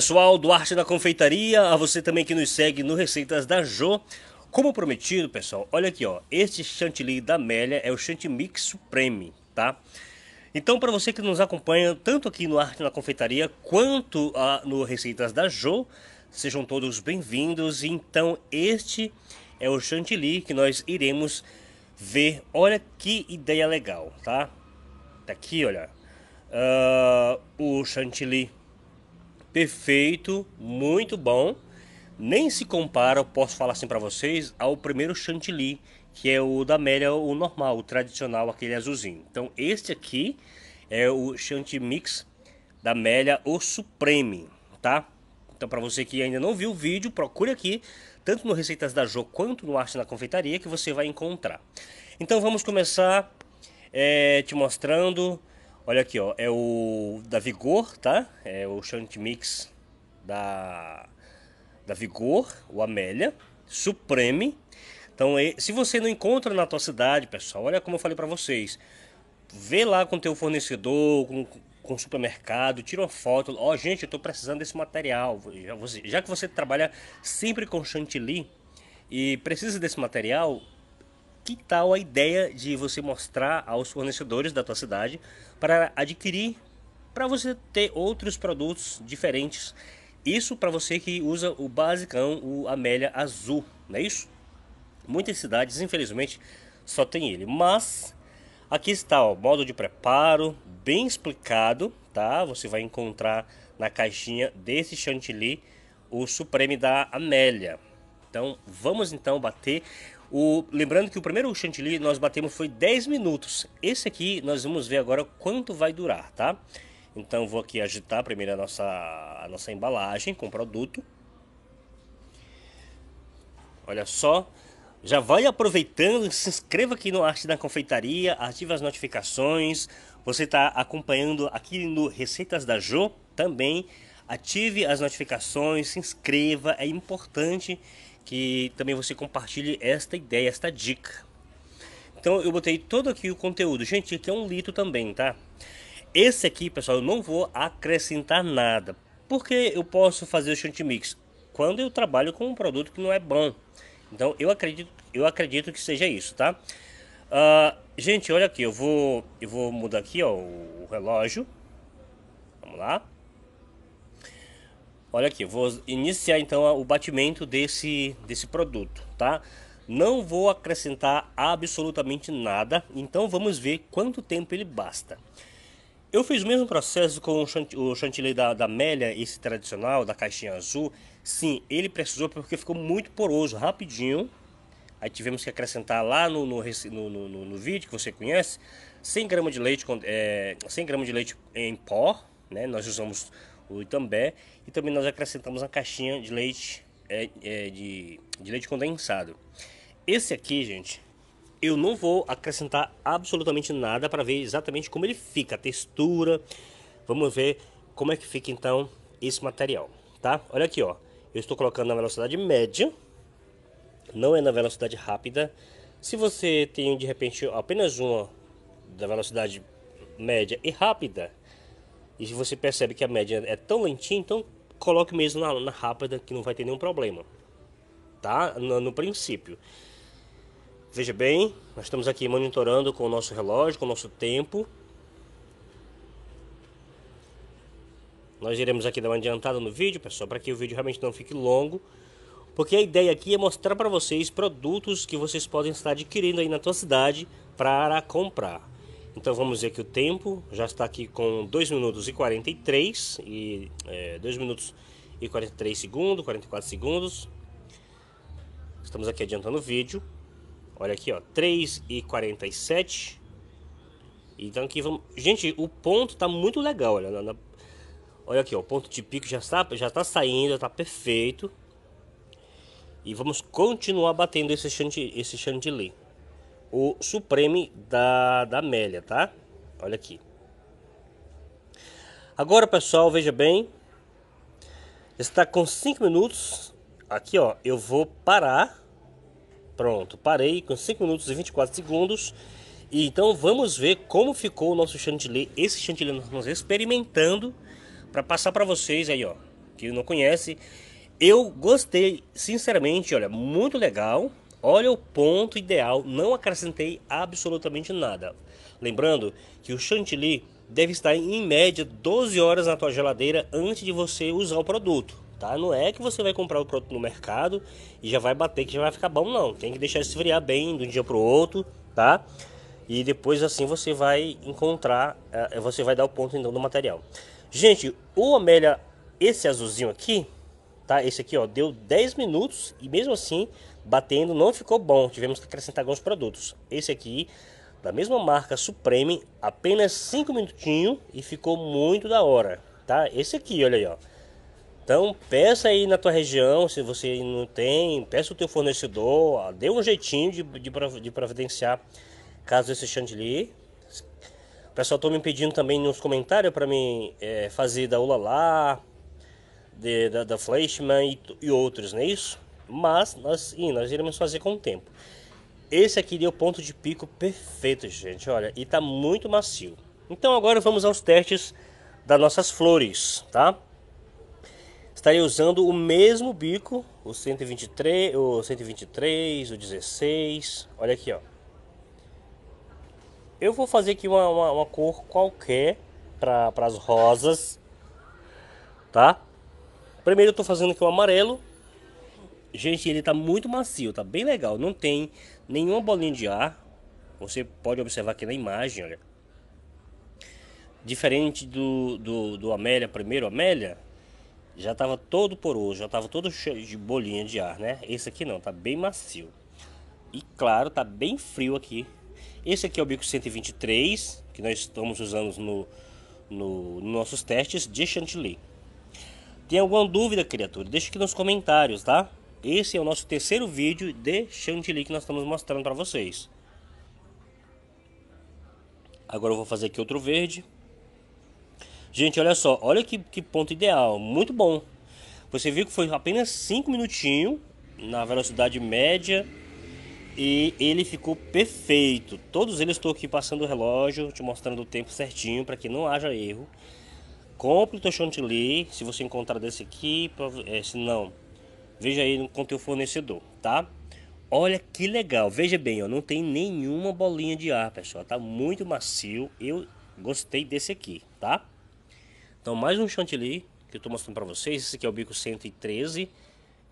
pessoal do Arte da Confeitaria, a você também que nos segue no Receitas da Jo. Como prometido, pessoal, olha aqui, ó. Este chantilly da Amélia é o Mix Supreme, tá? Então, para você que nos acompanha tanto aqui no Arte na Confeitaria quanto a, ah, no Receitas da Jo, sejam todos bem-vindos. Então, este é o chantilly que nós iremos ver. Olha que ideia legal, tá? Tá aqui, olha, uh, o chantilly perfeito, muito bom. Nem se compara, eu posso falar assim para vocês, ao primeiro chantilly, que é o da Amélia, o normal, o tradicional, aquele azulzinho. Então, este aqui é o chantilly mix da Amélia, o Supreme, tá? Então, para você que ainda não viu o vídeo, procure aqui, tanto no Receitas da Jo quanto no Arte na Confeitaria, que você vai encontrar. Então, vamos começar é, te mostrando Olha aqui, ó, é o da Vigor, tá? É o Shunt Mix da, da Vigor, o Amélia, Supreme. Então, se você não encontra na tua cidade, pessoal, olha como eu falei para vocês. Vê lá com teu fornecedor, com, com o supermercado, tira uma foto. Ó, oh, gente, eu tô precisando desse material. já que você trabalha sempre com chantilly e precisa desse material, que tal a ideia de você mostrar aos fornecedores da tua cidade para adquirir, para você ter outros produtos diferentes? Isso para você que usa o basicão, o Amélia Azul, não é isso? Muitas cidades, infelizmente, só tem ele, mas aqui está o modo de preparo bem explicado, tá? Você vai encontrar na caixinha desse chantilly o supreme da Amélia. Então, vamos então bater o, lembrando que o primeiro chantilly nós batemos foi 10 minutos. Esse aqui nós vamos ver agora quanto vai durar, tá? Então vou aqui agitar primeiro a nossa, a nossa embalagem com produto. Olha só, já vai aproveitando, se inscreva aqui no Arte da Confeitaria, ative as notificações. Você está acompanhando aqui no Receitas da Jo também ative as notificações, se inscreva, é importante que também você compartilhe esta ideia, esta dica. Então eu botei todo aqui o conteúdo. Gente, aqui é um litro também, tá? Esse aqui, pessoal, eu não vou acrescentar nada. Porque eu posso fazer o shunt mix quando eu trabalho com um produto que não é bom. Então eu acredito, eu acredito que seja isso, tá? Uh, gente, olha aqui, eu vou, eu vou mudar aqui ó, o relógio. Vamos lá. Olha aqui, vou iniciar então o batimento desse, desse produto, tá? Não vou acrescentar absolutamente nada, então vamos ver quanto tempo ele basta. Eu fiz o mesmo processo com o chantilly da, da Amélia, esse tradicional, da caixinha azul. Sim, ele precisou porque ficou muito poroso, rapidinho. Aí tivemos que acrescentar lá no, no, no, no, no vídeo que você conhece, 100 gramas de leite, é, 100 gramas de leite em pó, né? Nós usamos o Itambé, e também nós acrescentamos uma caixinha de leite, é, é, de, de leite condensado. Esse aqui, gente, eu não vou acrescentar absolutamente nada para ver exatamente como ele fica, a textura. Vamos ver como é que fica então esse material, tá? Olha aqui, ó. Eu estou colocando na velocidade média, não é na velocidade rápida. Se você tem de repente apenas uma da velocidade média e rápida, e se você percebe que a média é tão lentinha, então coloque mesmo na, na rápida que não vai ter nenhum problema. Tá? No, no, princípio. Veja bem, nós estamos aqui monitorando com o nosso relógio, com o nosso tempo. Nós iremos aqui dar uma adiantada no vídeo, pessoal, para que o vídeo realmente não fique longo. Porque a ideia aqui é mostrar para vocês produtos que vocês podem estar adquirindo aí na sua cidade para comprar. Então vamos ver que o tempo já está aqui com 2 minutos e 43 e é, 2 minutos e 43 segundos, 44 segundos. Estamos aqui adiantando o vídeo. Olha aqui, ó, 3 e 47. Então aqui vamos, gente, o ponto está muito legal, olha, na... olha aqui, ó, o ponto de pico já está, já está saindo, está perfeito. E vamos continuar batendo esse chantilly, esse chantilly o Supreme da, da Amélia, tá? Olha aqui. Agora, pessoal, veja bem. Está com 5 minutos. Aqui, ó, eu vou parar. Pronto, parei com 5 minutos e 24 segundos. E então vamos ver como ficou o nosso chantilly, esse chantilly nós experimentando para passar para vocês aí, ó, que não conhece. Eu gostei, sinceramente, olha, muito legal. Olha o ponto ideal, não acrescentei absolutamente nada. Lembrando que o chantilly deve estar em média 12 horas na tua geladeira antes de você usar o produto, tá? Não é que você vai comprar o produto no mercado e já vai bater que já vai ficar bom não. Tem que deixar esfriar bem de um dia para o outro, tá? E depois assim você vai encontrar, eh, você vai dar o ponto então do material. Gente, o Amélia, esse azulzinho aqui, tá? Esse aqui, ó, deu 10 minutos e mesmo assim, batendo, não ficou bom. Tivemos que acrescentar alguns produtos. Esse aqui, da mesma marca Supreme, apenas 5 minutinhos e ficou muito da hora, tá? Esse aqui, olha aí, ó. Então, peça aí na tua região, se você não tem, peça o teu fornecedor, ó, dê um jeitinho de, de, de providenciar caso esse chantilly. O pessoal tô tá me pedindo também nos comentários para mim é, fazer da Ulalá, de, da, da Fleischmann e, e outros, não é isso? Mas nós, sim, nós iremos fazer com o tempo. Esse aqui deu ponto de pico perfeito, gente, olha, e tá muito macio. Então agora vamos aos testes das nossas flores, tá? Estarei usando o mesmo bico, o 123, o 123, o 16, olha aqui, ó. Eu vou fazer aqui uma, uma, uma cor qualquer para as rosas, tá? Primeiro eu estou fazendo aqui o amarelo. Gente, ele está muito macio, tá bem legal. Não tem nenhuma bolinha de ar. Você pode observar aqui na imagem, olha. Diferente do, do, do Amélia primeiro, Amélia já estava todo poroso, já estava todo cheio de bolinha de ar, né? Esse aqui não, tá bem macio. E claro, tá bem frio aqui. Esse aqui é o bico 123, que nós estamos usando no, no, nos nossos testes de chantilly. Tem alguma dúvida, criatura? Deixa aqui nos comentários, tá? Esse é o nosso terceiro vídeo de chantilly que nós estamos mostrando para vocês. Agora eu vou fazer aqui outro verde. Gente, olha só, olha que, que ponto ideal, muito bom. Você viu que foi apenas 5 minutinhos na velocidade média e ele ficou perfeito. Todos eles estou aqui passando o relógio, te mostrando o tempo certinho para que não haja erro compre o teu chantilly, se você encontrar desse aqui, é, se não, veja aí com teu fornecedor, tá? Olha que legal, veja bem, ó, não tem nenhuma bolinha de ar, pessoal, tá muito macio, eu gostei desse aqui, tá? Então mais um chantilly que eu tô mostrando para vocês, esse aqui é o bico 113, que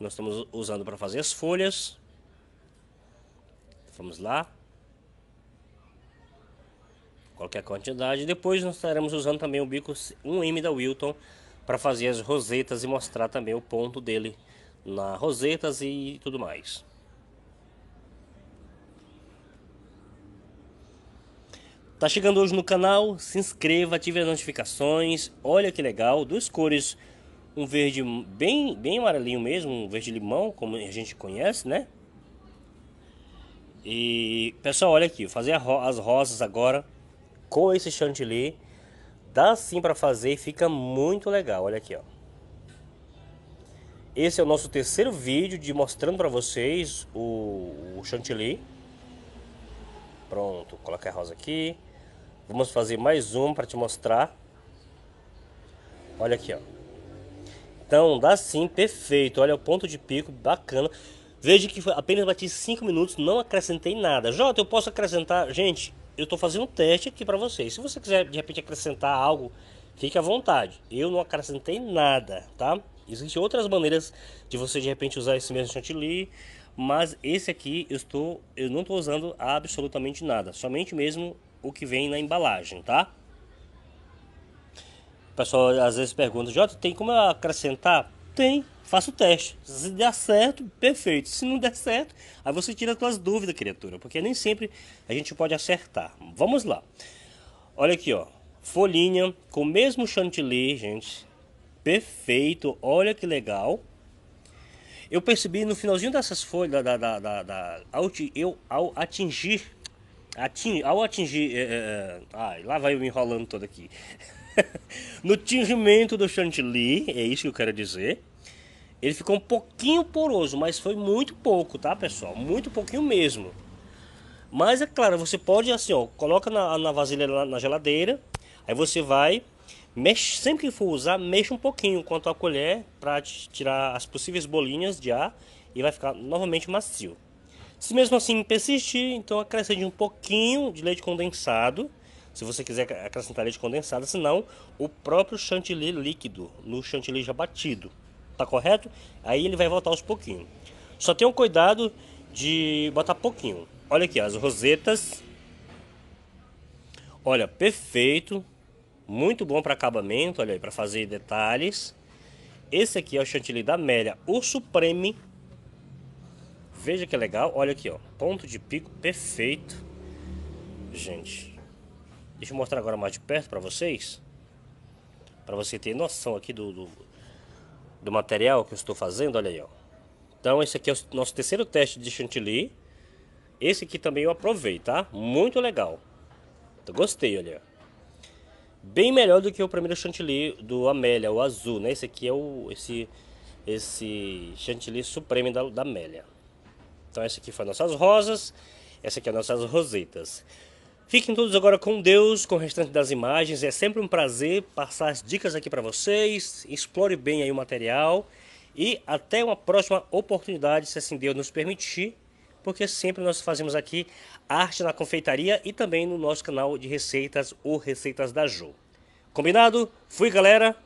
nós estamos usando para fazer as folhas. Vamos lá qualquer quantidade. Depois nós estaremos usando também o bico 1M da Wilton para fazer as rosetas e mostrar também o ponto dele na rosetas e tudo mais. Tá chegando hoje no canal, se inscreva, ative as notificações. Olha que legal, duas cores, um verde bem bem amarelinho mesmo, um verde limão, como a gente conhece, né? E pessoal, olha aqui, fazer ro as rosas agora com esse chantilly. Dá sim para fazer e fica muito legal. Olha aqui, ó. Esse é o nosso terceiro vídeo de mostrando para vocês o, o chantilly. Pronto, coloca a rosa aqui. Vamos fazer mais um para te mostrar. Olha aqui, ó. Então, dá sim, perfeito. Olha o ponto de pico, bacana. Veja que apenas bati cinco minutos, não acrescentei nada. Jota, eu posso acrescentar? Gente, eu estou fazendo um teste aqui para vocês. Se você quiser de repente acrescentar algo, fique à vontade. Eu não acrescentei nada, tá? Existem outras maneiras de você de repente usar esse mesmo chantilly, mas esse aqui eu estou, eu não estou usando absolutamente nada, somente mesmo o que vem na embalagem, tá? O pessoal às vezes pergunta, Jota, tem como acrescentar? tem, faça o teste. Se der certo, perfeito. Se não der certo, aí você tira as suas dúvidas, criatura, porque nem sempre a gente pode acertar. Vamos lá. Olha aqui, ó. Folhinha com o mesmo chantilly, gente. Perfeito. Olha que legal. Eu percebi no finalzinho dessas folhas da, da, da, da ao, eu ao atingir atingir, ao atingir é, é, é, ai, lá vai eu me enrolando todo aqui. no tingimento do chantilly, é isso que eu quero dizer. Ele ficou um pouquinho poroso, mas foi muito pouco, tá, pessoal? Muito pouquinho mesmo. Mas é claro, você pode assim, ó, coloca na, na vasilha na, na geladeira, aí você vai, mexe, sempre que for usar, mexe um pouquinho com a tua colher para tirar as possíveis bolinhas de ar e vai ficar novamente macio. Se mesmo assim persistir, então acrescente um pouquinho de leite condensado se você quiser acrescentar leite condensado, senão o próprio chantilly líquido, no chantilly já batido, tá correto? Aí ele vai voltar aos pouquinhos. Só um cuidado de botar pouquinho. Olha aqui as rosetas. Olha, perfeito. Muito bom para acabamento, olha aí, para fazer detalhes. Esse aqui é o chantilly da Amélia, o Supreme. Veja que legal, olha aqui, ó, ponto de pico perfeito. Gente, Deixa eu mostrar agora mais de perto para vocês. Para você ter noção aqui do, do, do, material que eu estou fazendo. Olha aí, ó. Então esse aqui é o nosso terceiro teste de chantilly. Esse aqui também eu aprovei, tá? Muito legal. Eu gostei, olha. Bem melhor do que o primeiro chantilly do Amélia, o azul, né? Esse aqui é o... Esse, esse chantilly supremo da, da Amélia. Então essa aqui foi nossas rosas. Essa aqui é nossas rosetas. Fiquem todos agora com Deus, com o restante das imagens. É sempre um prazer passar as dicas aqui para vocês. Explore bem aí o material e até uma próxima oportunidade, se assim Deus nos permitir, porque sempre nós fazemos aqui arte na confeitaria e também no nosso canal de receitas ou receitas da Jo. Combinado? Fui, galera.